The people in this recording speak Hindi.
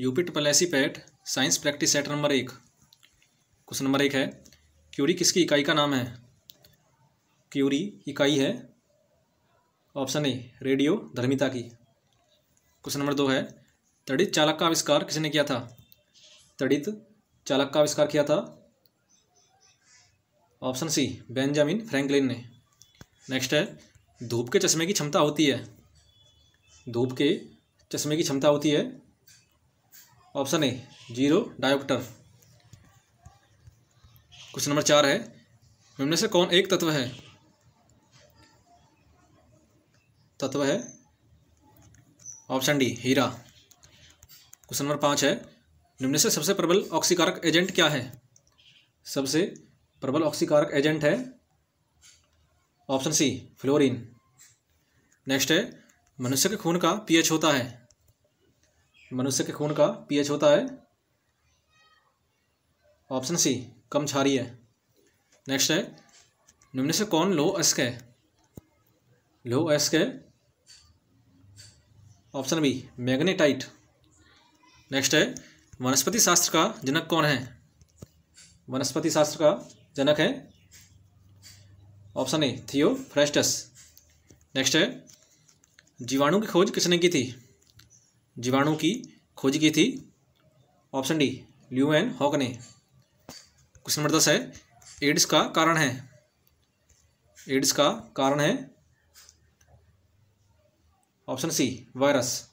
UP triple C PET science practice set number एक क्वेश्चन नंबर एक है क्यूरी किसकी इकाई का नाम है क्यूरी इकाई है ऑप्शन ए रेडियो धर्मिता की क्वेश्चन नंबर दो है तड़ित चालक का आविष्कार किसने किया था तड़ित चालक का आविष्कार किया था ऑप्शन सी बेंजामिन फ्रैंकलिन ने नेक्स्ट है धूप के चश्मे की क्षमता होती है धूप के चश्मे की क्षमता होती है option A zero dioptre question number चार है निम्न से कौन एक तत्व है तत्व है ऑप्शन डी हीरा क्वेश्चन नंबर पांच है निम्न से सबसे प्रबल ऑक्सीकारक एजेंट क्या है सबसे प्रबल ऑक्सीकारक एजेंट है ऑप्शन सी फ्लोरीन नेक्स्ट है मनुष्य के खून का पीएच होता है मनुष्य के खून का पीएच होता है ऑप्शन सी कम छारी है नेक्स्ट है निम्न से कौन लो एस्क है लो एस्क है ऑप्शन बी मैग्नेटाइट नेक्स्ट है वनस्पति शास्त्र का जनक कौन है वनस्पति शास्त्र का जनक है ऑप्शन ए थियो फ्रेस्टस नेक्स्ट है जीवाणु की खोज किसने की थी जीवाणु की खोज की थी option D Leeuwenhoek ने क्वेश्चन नंबर दस है एड्स का कारण है एड्स का कारण है ऑप्शन सी वायरस